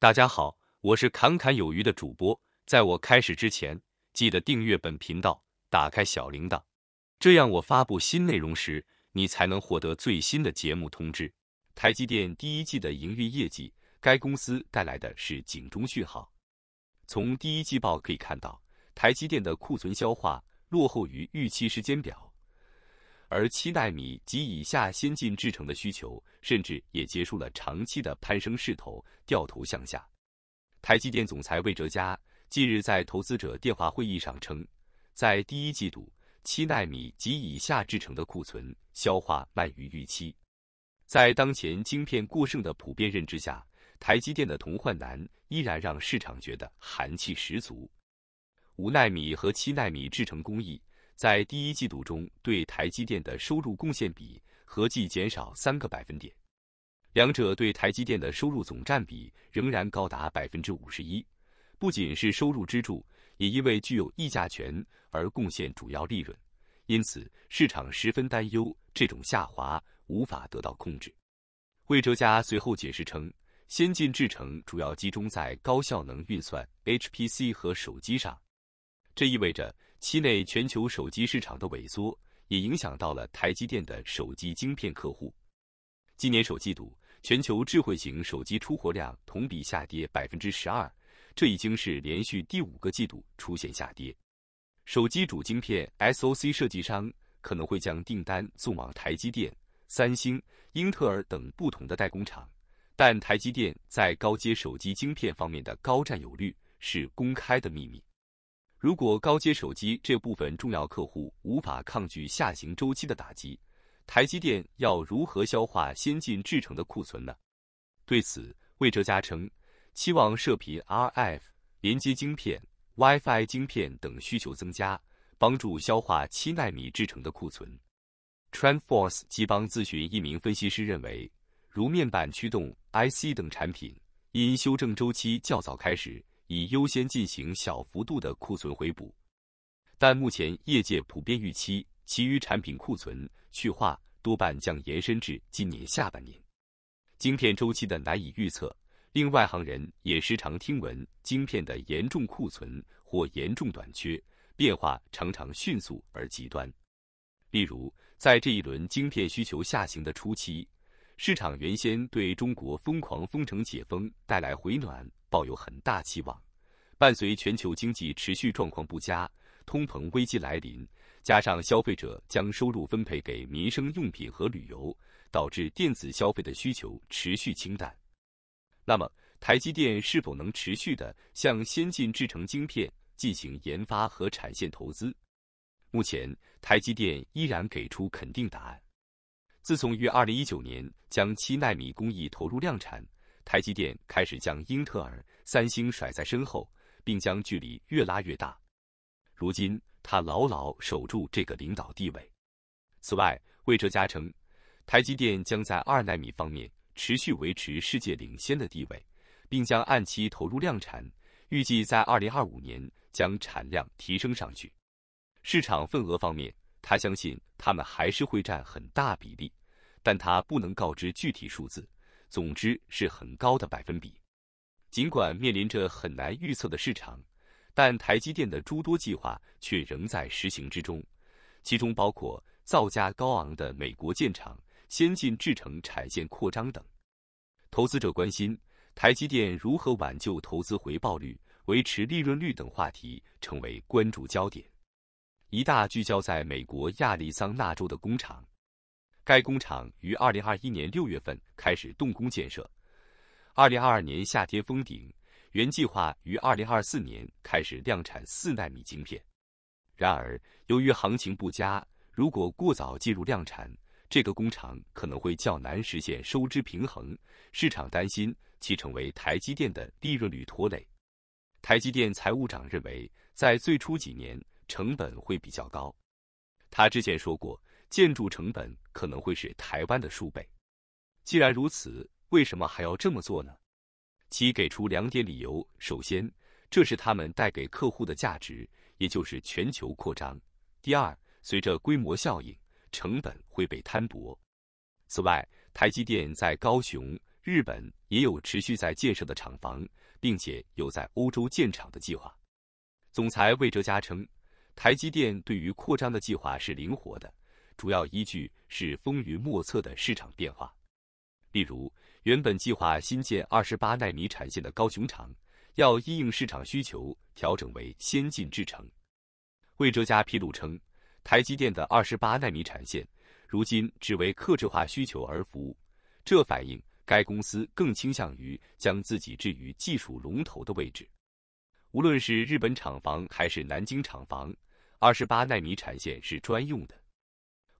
大家好，我是侃侃有余的主播。在我开始之前，记得订阅本频道，打开小铃铛，这样我发布新内容时，你才能获得最新的节目通知。台积电第一季的营运业绩，该公司带来的是警钟讯号。从第一季报可以看到，台积电的库存消化落后于预期时间表。而七纳米及以下先进制程的需求，甚至也结束了长期的攀升势头，掉头向下。台积电总裁魏哲嘉近日在投资者电话会议上称，在第一季度七纳米及以下制程的库存消化慢于预期。在当前晶片过剩的普遍认知下，台积电的铜换难依然让市场觉得寒气十足。五纳米和七纳米制程工艺。在第一季度中，对台积电的收入贡献比合计减少三个百分点，两者对台积电的收入总占比仍然高达百分之五十一。不仅是收入支柱，也因为具有议价权而贡献主要利润，因此市场十分担忧这种下滑无法得到控制。魏哲家随后解释称，先进制程主要集中在高效能运算 （HPC） 和手机上，这意味着。期内，全球手机市场的萎缩也影响到了台积电的手机晶片客户。今年首季度，全球智慧型手机出货量同比下跌百分之十二，这已经是连续第五个季度出现下跌。手机主晶片 SOC 设计商可能会将订单送往台积电、三星、英特尔等不同的代工厂，但台积电在高阶手机晶片方面的高占有率是公开的秘密。如果高阶手机这部分重要客户无法抗拒下行周期的打击，台积电要如何消化先进制程的库存呢？对此，魏哲嘉称，期望射频 RF 连接晶片、WiFi 晶片等需求增加，帮助消化七纳米制程的库存。t r a n d f o r c e 基邦咨询一名分析师认为，如面板驱动 IC 等产品，因修正周期较早开始。以优先进行小幅度的库存回补，但目前业界普遍预期，其余产品库存去化多半将延伸至今年下半年。晶片周期的难以预测，令外行人也时常听闻晶片的严重库存或严重短缺，变化常常迅速而极端。例如，在这一轮晶片需求下行的初期，市场原先对中国疯狂封城解封带来回暖。抱有很大期望，伴随全球经济持续状况不佳、通膨危机来临，加上消费者将收入分配给民生用品和旅游，导致电子消费的需求持续清淡。那么，台积电是否能持续的向先进制成晶片进行研发和产线投资？目前，台积电依然给出肯定答案。自从于2019年将七纳米工艺投入量产。台积电开始将英特尔、三星甩在身后，并将距离越拉越大。如今，他牢牢守住这个领导地位。此外，魏哲嘉称，台积电将在二纳米方面持续维持世界领先的地位，并将按期投入量产，预计在二零二五年将产量提升上去。市场份额方面，他相信他们还是会占很大比例，但他不能告知具体数字。总之是很高的百分比。尽管面临着很难预测的市场，但台积电的诸多计划却仍在实行之中，其中包括造价高昂的美国建厂、先进制程产线扩张等。投资者关心台积电如何挽救投资回报率、维持利润率等话题成为关注焦点，一大聚焦在美国亚利桑那州的工厂。该工厂于2021年6月份开始动工建设，2022年夏天封顶，原计划于2024年开始量产4纳米晶片。然而，由于行情不佳，如果过早进入量产，这个工厂可能会较难实现收支平衡。市场担心其成为台积电的利润率拖累。台积电财务长认为，在最初几年成本会比较高。他之前说过。建筑成本可能会是台湾的数倍，既然如此，为什么还要这么做呢？其给出两点理由：首先，这是他们带给客户的价值，也就是全球扩张；第二，随着规模效应，成本会被摊薄。此外，台积电在高雄、日本也有持续在建设的厂房，并且有在欧洲建厂的计划。总裁魏哲嘉称，台积电对于扩张的计划是灵活的。主要依据是风云莫测的市场变化，例如原本计划新建二十八纳米产线的高雄厂，要因应市场需求调整为先进制程。魏哲家披露称，台积电的二十八纳米产线如今只为客制化需求而服务，这反映该公司更倾向于将自己置于技术龙头的位置。无论是日本厂房还是南京厂房，二十八纳米产线是专用的。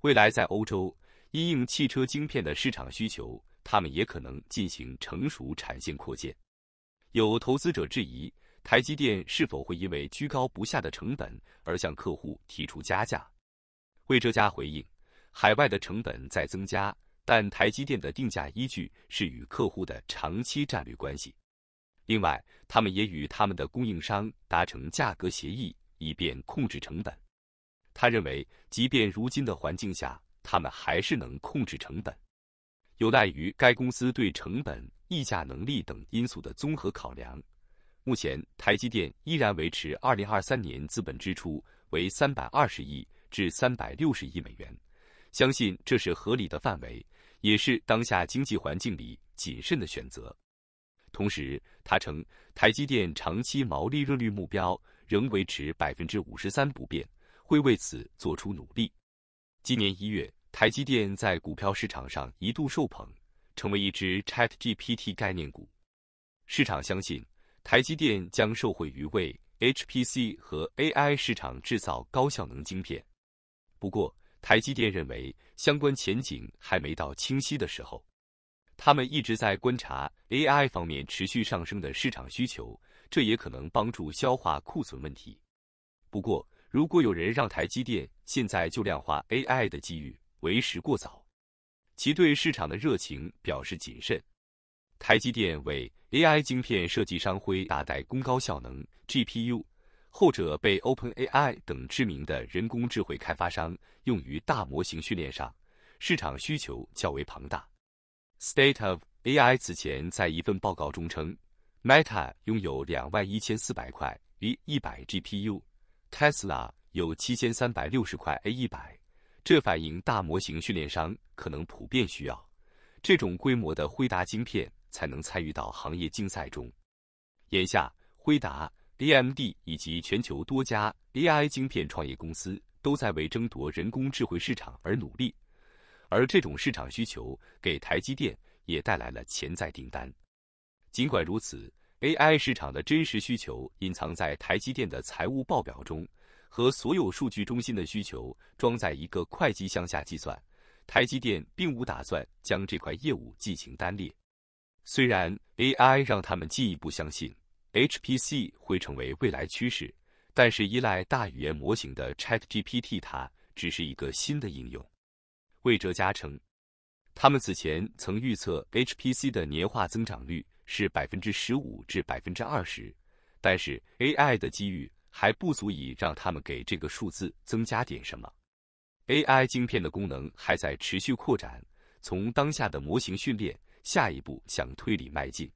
未来在欧洲，因应汽车晶片的市场需求，他们也可能进行成熟产线扩建。有投资者质疑，台积电是否会因为居高不下的成本而向客户提出加价？魏哲嘉回应，海外的成本在增加，但台积电的定价依据是与客户的长期战略关系。另外，他们也与他们的供应商达成价格协议，以便控制成本。他认为，即便如今的环境下，他们还是能控制成本，有赖于该公司对成本、溢价能力等因素的综合考量。目前，台积电依然维持二零二三年资本支出为三百二十亿至三百六十亿美元，相信这是合理的范围，也是当下经济环境里谨慎的选择。同时，他称台积电长期毛利润率目标仍维持百分之五十三不变。会为此做出努力。今年一月，台积电在股票市场上一度受捧，成为一只 Chat GPT 概念股。市场相信台积电将受惠于为 HPC 和 AI 市场制造高效能晶片。不过，台积电认为相关前景还没到清晰的时候。他们一直在观察 AI 方面持续上升的市场需求，这也可能帮助消化库存问题。不过，如果有人让台积电现在就量化 AI 的机遇，为时过早。其对市场的热情表示谨慎。台积电为 AI 晶片设计商会搭载功高效能 GPU，后者被 OpenAI 等知名的人工智慧开发商用于大模型训练上，市场需求较为庞大。State of AI 此前在一份报告中称，Meta 拥有两万一千四百块 A 一百 GPU。Tesla 有七千三百六十块 A 一百，这反映大模型训练商可能普遍需要这种规模的辉达晶片，才能参与到行业竞赛中。眼下，辉达、AMD 以及全球多家 AI 晶片创业公司都在为争夺人工智慧市场而努力，而这种市场需求给台积电也带来了潜在订单。尽管如此，AI 市场的真实需求隐藏在台积电的财务报表中，和所有数据中心的需求装在一个会计箱下计算。台积电并无打算将这块业务进行单列。虽然 AI 让他们进一步相信 HPC 会成为未来趋势，但是依赖大语言模型的 ChatGPT，它只是一个新的应用。魏哲嘉称，他们此前曾预测 HPC 的年化增长率。是百分之十五至百分之二十，但是 AI 的机遇还不足以让他们给这个数字增加点什么。AI 芯片的功能还在持续扩展，从当下的模型训练，下一步向推理迈进。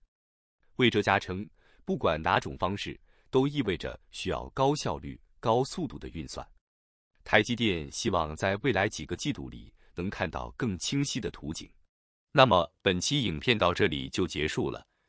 魏哲嘉称，不管哪种方式，都意味着需要高效率、高速度的运算。台积电希望在未来几个季度里能看到更清晰的图景。那么，本期影片到这里就结束了。